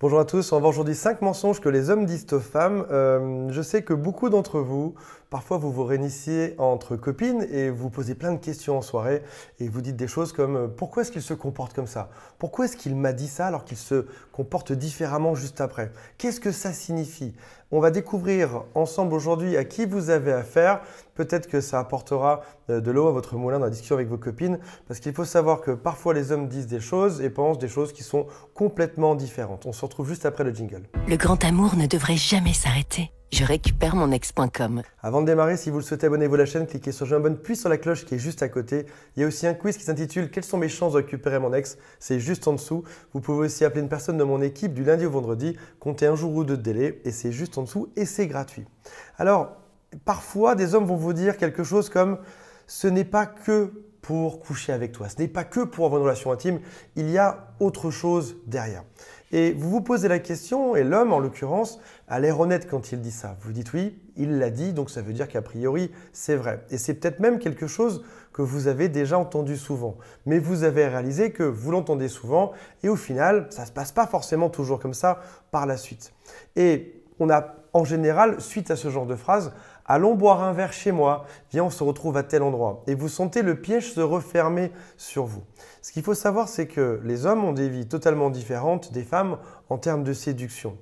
Bonjour à tous, on va aujourd'hui 5 mensonges que les hommes disent aux femmes. Euh, je sais que beaucoup d'entre vous, parfois vous vous réunissiez entre copines et vous posez plein de questions en soirée et vous dites des choses comme euh, pourquoi est-ce qu'il se comporte comme ça Pourquoi est-ce qu'il m'a dit ça alors qu'il se comporte différemment juste après Qu'est-ce que ça signifie on va découvrir ensemble aujourd'hui à qui vous avez affaire. Peut-être que ça apportera euh, de l'eau à votre moulin dans la discussion avec vos copines, parce qu'il faut savoir que parfois les hommes disent des choses et pensent des choses qui sont complètement différentes. On se retrouve juste après le jingle. Le grand amour ne devrait jamais s'arrêter je récupère mon ex.com. Avant de démarrer, si vous le souhaitez, abonnez-vous à la chaîne, cliquez sur j'aime bonne, puis sur la cloche qui est juste à côté. Il y a aussi un quiz qui s'intitule Quelles sont mes chances de récupérer mon ex C'est juste en dessous. Vous pouvez aussi appeler une personne de mon équipe du lundi au vendredi, comptez un jour ou deux de délai, et c'est juste en dessous, et c'est gratuit. Alors, parfois, des hommes vont vous dire quelque chose comme Ce n'est pas que pour coucher avec toi, ce n'est pas que pour avoir une relation intime, il y a autre chose derrière. Et vous vous posez la question, et l'homme en l'occurrence a l'air honnête quand il dit ça. Vous dites oui, il l'a dit, donc ça veut dire qu'a priori c'est vrai. Et c'est peut-être même quelque chose que vous avez déjà entendu souvent. Mais vous avez réalisé que vous l'entendez souvent, et au final, ça ne se passe pas forcément toujours comme ça par la suite. Et on a en général, suite à ce genre de phrase, Allons boire un verre chez moi, viens on se retrouve à tel endroit. Et vous sentez le piège se refermer sur vous. Ce qu'il faut savoir, c'est que les hommes ont des vies totalement différentes des femmes en termes de séduction.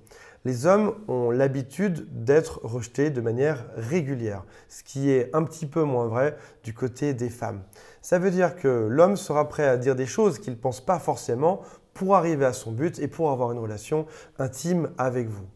Les hommes ont l'habitude d'être rejetés de manière régulière, ce qui est un petit peu moins vrai du côté des femmes. Ça veut dire que l'homme sera prêt à dire des choses qu'il ne pense pas forcément pour arriver à son but et pour avoir une relation intime avec vous.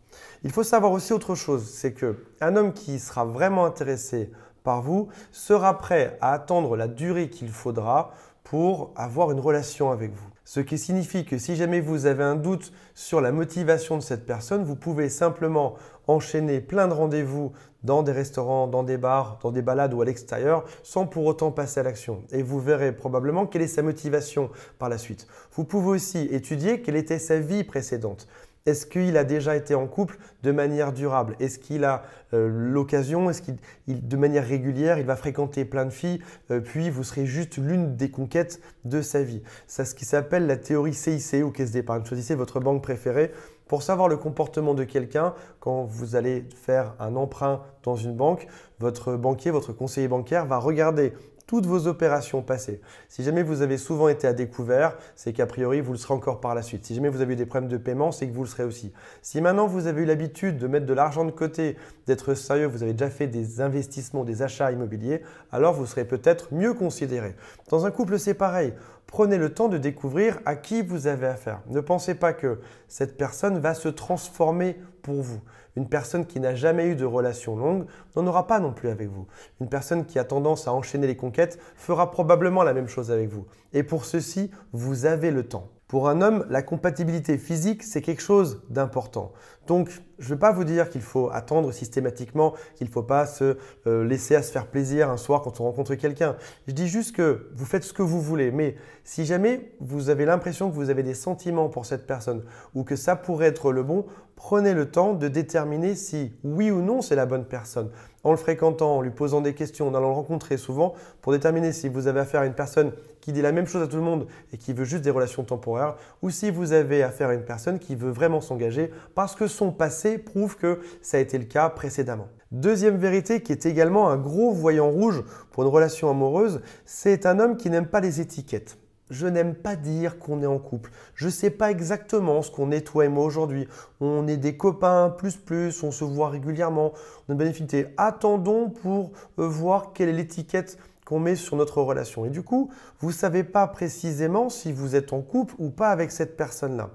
Il faut savoir aussi autre chose, c'est que un homme qui sera vraiment intéressé par vous sera prêt à attendre la durée qu'il faudra pour avoir une relation avec vous. Ce qui signifie que si jamais vous avez un doute sur la motivation de cette personne, vous pouvez simplement enchaîner plein de rendez-vous dans des restaurants, dans des bars, dans des balades ou à l'extérieur sans pour autant passer à l'action. Et vous verrez probablement quelle est sa motivation par la suite. Vous pouvez aussi étudier quelle était sa vie précédente. Est-ce qu'il a déjà été en couple de manière durable Est-ce qu'il a euh, l'occasion Est-ce qu'il, de manière régulière, il va fréquenter plein de filles euh, Puis vous serez juste l'une des conquêtes de sa vie. C'est ce qui s'appelle la théorie CIC ou caisse d'épargne. Choisissez votre banque préférée pour savoir le comportement de quelqu'un quand vous allez faire un emprunt dans une banque. Votre banquier, votre conseiller bancaire va regarder toutes vos opérations passées. Si jamais vous avez souvent été à découvert, c'est qu'a priori vous le serez encore par la suite. Si jamais vous avez eu des problèmes de paiement, c'est que vous le serez aussi. Si maintenant vous avez eu l'habitude de mettre de l'argent de côté, d'être sérieux, vous avez déjà fait des investissements, des achats immobiliers, alors vous serez peut-être mieux considéré. Dans un couple, c'est pareil. Prenez le temps de découvrir à qui vous avez affaire. Ne pensez pas que cette personne va se transformer pour vous. Une personne qui n'a jamais eu de relation longue n'en aura pas non plus avec vous. Une personne qui a tendance à enchaîner les conquêtes fera probablement la même chose avec vous. Et pour ceci, vous avez le temps. Pour un homme, la compatibilité physique, c'est quelque chose d'important. Donc, je ne vais pas vous dire qu'il faut attendre systématiquement, qu'il ne faut pas se euh, laisser à se faire plaisir un soir quand on rencontre quelqu'un. Je dis juste que vous faites ce que vous voulez, mais si jamais vous avez l'impression que vous avez des sentiments pour cette personne ou que ça pourrait être le bon, prenez le temps de déterminer si oui ou non c'est la bonne personne. En le fréquentant, en lui posant des questions, en allant le rencontrer souvent, pour déterminer si vous avez affaire à une personne qui dit la même chose à tout le monde et qui veut juste des relations temporaires, ou si vous avez affaire à une personne qui veut vraiment s'engager parce que passé prouve que ça a été le cas précédemment. Deuxième vérité qui est également un gros voyant rouge pour une relation amoureuse, c'est un homme qui n'aime pas les étiquettes. Je n'aime pas dire qu'on est en couple. Je ne sais pas exactement ce qu'on est toi et moi aujourd'hui. On est des copains, plus plus, on se voit régulièrement, on a bénéficié. Attendons pour euh, voir quelle est l'étiquette qu'on met sur notre relation. Et du coup, vous ne savez pas précisément si vous êtes en couple ou pas avec cette personne-là.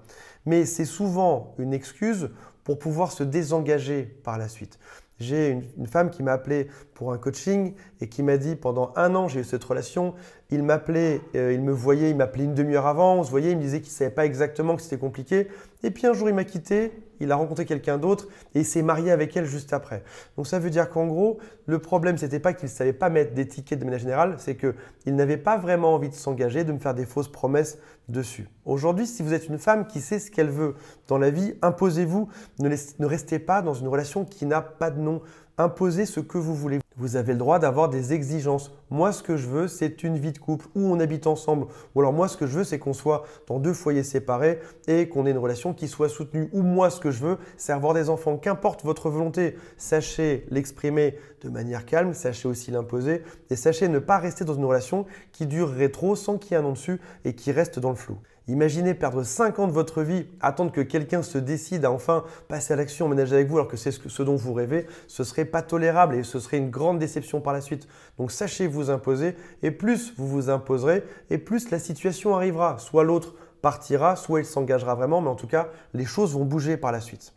Mais c'est souvent une excuse pour pouvoir se désengager par la suite. J'ai une, femme qui m'a appelé pour un coaching et qui m'a dit pendant un an j'ai eu cette relation, il m'appelait, euh, il me voyait, il m'appelait une demi-heure avant, on se voyait, il me disait qu'il ne savait pas exactement que c'était compliqué. Et puis un jour, il m'a quitté, il a rencontré quelqu'un d'autre et il s'est marié avec elle juste après. Donc ça veut dire qu'en gros, le problème, c'était pas qu'il ne savait pas mettre des tickets de manière générale, c'est qu'il n'avait pas vraiment envie de s'engager, de me faire des fausses promesses dessus. Aujourd'hui, si vous êtes une femme qui sait ce qu'elle veut dans la vie, imposez-vous, ne, ne restez pas dans une relation qui n'a pas de nom. Imposez ce que vous voulez. Vous avez le droit d'avoir des exigences. Moi, ce que je veux, c'est une vie de couple où on habite ensemble. Ou alors, moi, ce que je veux, c'est qu'on soit dans deux foyers séparés et qu'on ait une relation qui soit soutenue. Ou moi, ce que je veux, c'est avoir des enfants. Qu'importe votre volonté, sachez l'exprimer de manière calme, sachez aussi l'imposer et sachez ne pas rester dans une relation qui durerait trop sans qu'il y ait un nom dessus et qui reste dans le flou. Imaginez perdre 5 ans de votre vie, attendre que quelqu'un se décide à enfin passer à l'action, ménager avec vous alors que c'est ce dont vous rêvez, ce serait pas tolérable et ce serait une grande déception par la suite. Donc sachez vous imposer et plus vous vous imposerez et plus la situation arrivera. Soit l'autre partira, soit il s'engagera vraiment, mais en tout cas, les choses vont bouger par la suite.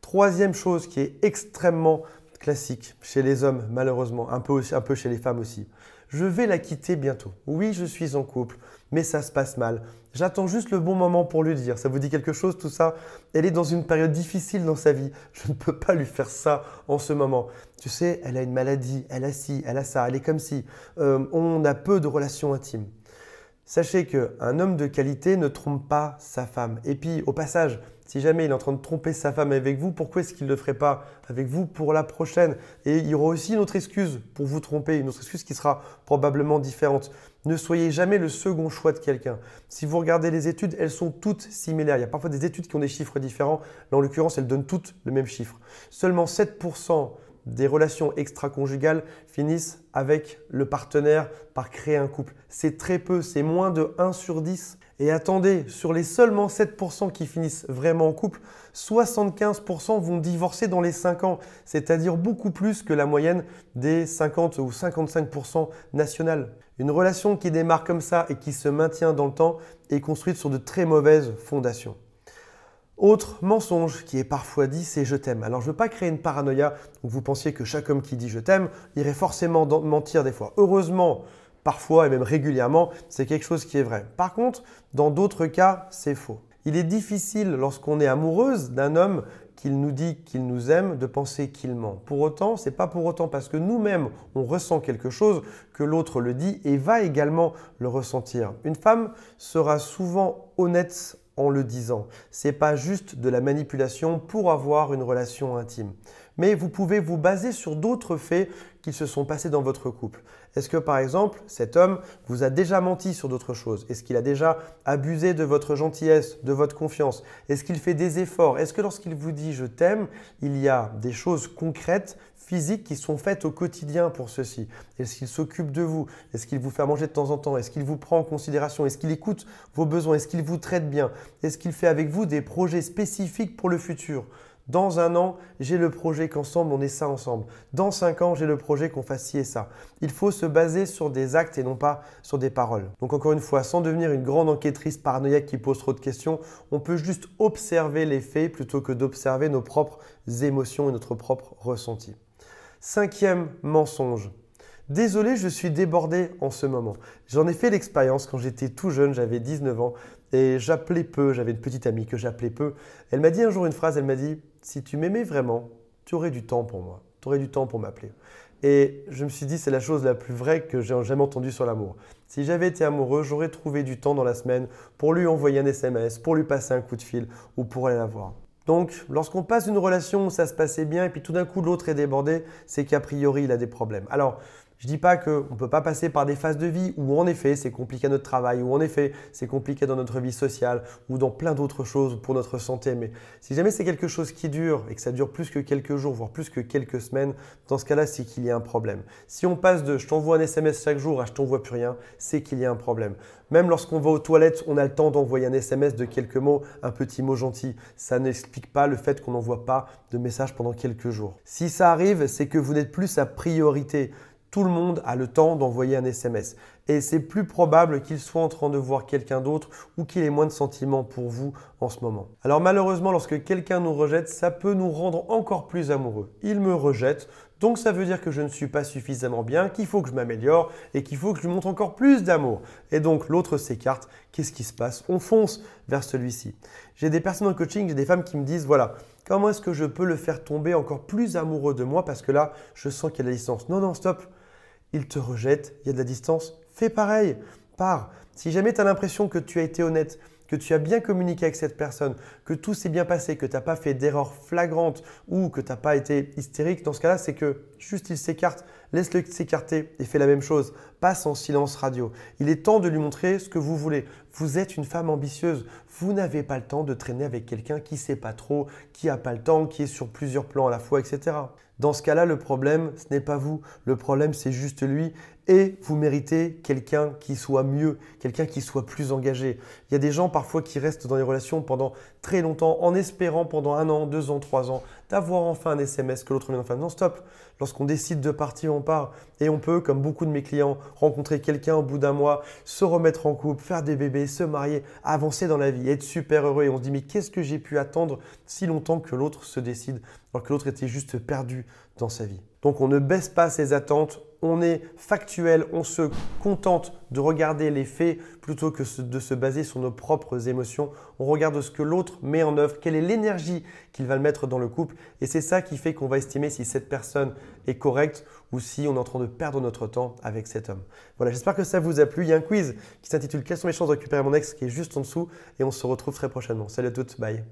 Troisième chose qui est extrêmement classique chez les hommes, malheureusement, un peu, un peu chez les femmes aussi, je vais la quitter bientôt. Oui, je suis en couple, mais ça se passe mal. J'attends juste le bon moment pour lui dire. Ça vous dit quelque chose tout ça Elle est dans une période difficile dans sa vie. Je ne peux pas lui faire ça en ce moment. Tu sais, elle a une maladie, elle a ci, elle a ça, elle est comme si. Euh, on a peu de relations intimes. Sachez qu'un homme de qualité ne trompe pas sa femme. Et puis, au passage, si jamais il est en train de tromper sa femme avec vous, pourquoi est-ce qu'il ne le ferait pas avec vous pour la prochaine Et il y aura aussi une autre excuse pour vous tromper, une autre excuse qui sera probablement différente. Ne soyez jamais le second choix de quelqu'un. Si vous regardez les études, elles sont toutes similaires. Il y a parfois des études qui ont des chiffres différents. Là, en l'occurrence, elles donnent toutes le même chiffre. Seulement 7% des relations extra-conjugales finissent avec le partenaire par créer un couple. C'est très peu, c'est moins de 1 sur 10. Et attendez, sur les seulement 7% qui finissent vraiment en couple, 75% vont divorcer dans les 5 ans, c'est-à-dire beaucoup plus que la moyenne des 50 ou 55% nationales. Une relation qui démarre comme ça et qui se maintient dans le temps est construite sur de très mauvaises fondations. Autre mensonge qui est parfois dit, c'est je t'aime. Alors je ne veux pas créer une paranoïa où vous pensiez que chaque homme qui dit je t'aime irait forcément mentir des fois. Heureusement, parfois et même régulièrement, c'est quelque chose qui est vrai. Par contre, dans d'autres cas, c'est faux. Il est difficile lorsqu'on est amoureuse d'un homme qu'il nous dit qu'il nous aime de penser qu'il ment. Pour autant, c'est pas pour autant parce que nous-mêmes on ressent quelque chose que l'autre le dit et va également le ressentir. Une femme sera souvent honnête en le disant. n'est pas juste de la manipulation pour avoir une relation intime. Mais vous pouvez vous baser sur d'autres faits qui se sont passés dans votre couple. Est-ce que par exemple, cet homme vous a déjà menti sur d'autres choses Est-ce qu'il a déjà abusé de votre gentillesse, de votre confiance Est-ce qu'il fait des efforts Est-ce que lorsqu'il vous dit je t'aime, il y a des choses concrètes qui sont faites au quotidien pour ceci. Est-ce qu'il s'occupe de vous Est-ce qu'il vous fait manger de temps en temps Est-ce qu'il vous prend en considération Est-ce qu'il écoute vos besoins Est-ce qu'il vous traite bien Est-ce qu'il fait avec vous des projets spécifiques pour le futur dans un an, j'ai le projet qu'ensemble on est ça ensemble. Dans cinq ans, j'ai le projet qu'on fasse ci et ça. Il faut se baser sur des actes et non pas sur des paroles. Donc encore une fois, sans devenir une grande enquêtrice paranoïaque qui pose trop de questions, on peut juste observer les faits plutôt que d'observer nos propres émotions et notre propre ressenti. Cinquième mensonge. Désolé, je suis débordé en ce moment. J'en ai fait l'expérience quand j'étais tout jeune, j'avais 19 ans, et j'appelais peu, j'avais une petite amie que j'appelais peu. Elle m'a dit un jour une phrase, elle m'a dit, si tu m'aimais vraiment, tu aurais du temps pour moi, tu aurais du temps pour m'appeler. Et je me suis dit, c'est la chose la plus vraie que j'ai jamais entendue sur l'amour. Si j'avais été amoureux, j'aurais trouvé du temps dans la semaine pour lui envoyer un SMS, pour lui passer un coup de fil ou pour aller la voir. Donc, lorsqu'on passe d'une relation où ça se passait bien et puis tout d'un coup l'autre est débordé, c'est qu'a priori il a des problèmes. Alors, je ne dis pas qu'on ne peut pas passer par des phases de vie où en effet c'est compliqué à notre travail, où en effet c'est compliqué dans notre vie sociale, ou dans plein d'autres choses pour notre santé. Mais si jamais c'est quelque chose qui dure et que ça dure plus que quelques jours, voire plus que quelques semaines, dans ce cas-là, c'est qu'il y a un problème. Si on passe de je t'envoie un SMS chaque jour à je t'envoie plus rien, c'est qu'il y a un problème. Même lorsqu'on va aux toilettes, on a le temps d'envoyer un SMS de quelques mots, un petit mot gentil. Ça n'explique pas le fait qu'on n'envoie pas de message pendant quelques jours. Si ça arrive, c'est que vous n'êtes plus à priorité tout le monde a le temps d'envoyer un SMS. Et c'est plus probable qu'il soit en train de voir quelqu'un d'autre ou qu'il ait moins de sentiments pour vous en ce moment. Alors malheureusement, lorsque quelqu'un nous rejette, ça peut nous rendre encore plus amoureux. Il me rejette, donc ça veut dire que je ne suis pas suffisamment bien, qu'il faut que je m'améliore et qu'il faut que je lui montre encore plus d'amour. Et donc l'autre s'écarte, qu'est-ce qui se passe On fonce vers celui-ci. J'ai des personnes en coaching, j'ai des femmes qui me disent, voilà, comment est-ce que je peux le faire tomber encore plus amoureux de moi parce que là, je sens qu'il y a la distance. Non, non, stop il te rejette, il y a de la distance, fais pareil. Pars, si jamais tu as l'impression que tu as été honnête, que tu as bien communiqué avec cette personne, que tout s'est bien passé, que tu n'as pas fait d'erreur flagrante ou que tu n'as pas été hystérique, dans ce cas-là, c'est que juste il s'écarte, laisse-le s'écarter et fais la même chose. Passe en silence radio. Il est temps de lui montrer ce que vous voulez. Vous êtes une femme ambitieuse. Vous n'avez pas le temps de traîner avec quelqu'un qui sait pas trop, qui n'a pas le temps, qui est sur plusieurs plans à la fois, etc. Dans ce cas-là, le problème, ce n'est pas vous. Le problème, c'est juste lui et vous méritez quelqu'un qui soit mieux, quelqu'un qui soit plus engagé. Il y a des gens parfois qui restent dans les relations pendant très longtemps en espérant pendant un an, deux ans, trois ans d'avoir enfin un SMS que l'autre vient enfin. Non, stop, Lorsqu'on décide de partir, on part. Et on peut, comme beaucoup de mes clients, rencontrer quelqu'un au bout d'un mois, se remettre en couple, faire des bébés, se marier, avancer dans la vie, être super heureux. Et on se dit, mais qu'est-ce que j'ai pu attendre si longtemps que l'autre se décide, alors que l'autre était juste perdu dans sa vie. Donc on ne baisse pas ses attentes, on est factuel, on se contente de regarder les faits plutôt que de se baser sur nos propres émotions. On regarde ce que l'autre met en œuvre, quelle est l'énergie qu'il va mettre dans le couple. Et c'est ça qui fait qu'on va estimer si cette personne est correcte ou si on est en train de perdre notre temps avec cet homme. Voilà, j'espère que ça vous a plu. Il y a un quiz qui s'intitule Quelles sont mes chances de récupérer mon ex qui est juste en dessous et on se retrouve très prochainement. Salut à toutes, bye.